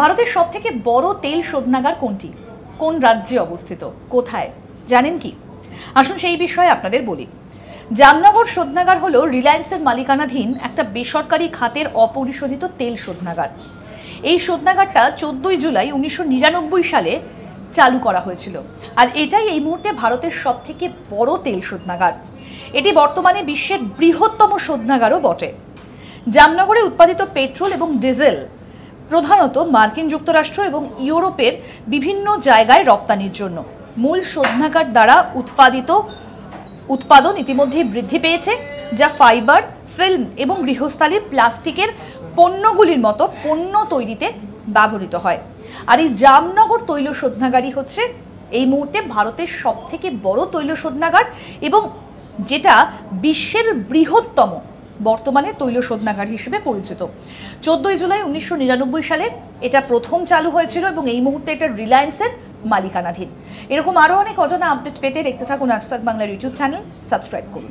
ভারতের সব থেকে বড় তেল শোধনাগার কোনটি কোন রাজ্যে অবস্থিত কোথায় জানেন কি আসুন সেই বিষয়ে আপনাদের বলি জামনগর শোধনাগার হল রিলায়েন্সের মালিকানাধীন একটা বেসরকারি খাতের অপরিশোধিত তেল শোধনাগার এই শোধনাগারটা চোদ্দই জুলাই উনিশশো সালে চালু করা হয়েছিল আর এটাই এই মুহূর্তে ভারতের সবথেকে বড় তেল শোধনাগার এটি বর্তমানে বিশ্বের বৃহত্তম শোধনাগারও বটে জামনগরে উৎপাদিত পেট্রোল এবং ডিজেল প্রধানত মার্কিন যুক্তরাষ্ট্র এবং ইউরোপের বিভিন্ন জায়গায় রপ্তানির জন্য মূল শোধনাগার দ্বারা উৎপাদিত উৎপাদন ইতিমধ্যে বৃদ্ধি পেয়েছে যা ফাইবার ফিল্ম এবং গৃহস্থালী প্লাস্টিকের পণ্যগুলির মতো পণ্য তৈরিতে ব্যবহৃত হয় আর এই জামনগর তৈল শোধনাগারই হচ্ছে এই মুহূর্তে ভারতের সবথেকে বড় তৈল শোধনাগার এবং যেটা বিশ্বের বৃহত্তম বর্তমানে তৈল শোধনাগার হিসেবে পরিচিত চোদ্দই জুলাই উনিশশো সালে এটা প্রথম চালু হয়েছিল এবং এই মুহূর্তে এটা রিলায়েন্সের মালিকানাধীন এরকম আরও অনেক অজানা আপডেট পেতে দেখতে থাকুন আজ তাক বাংলার ইউটিউব চ্যানেল সাবস্ক্রাইব করুন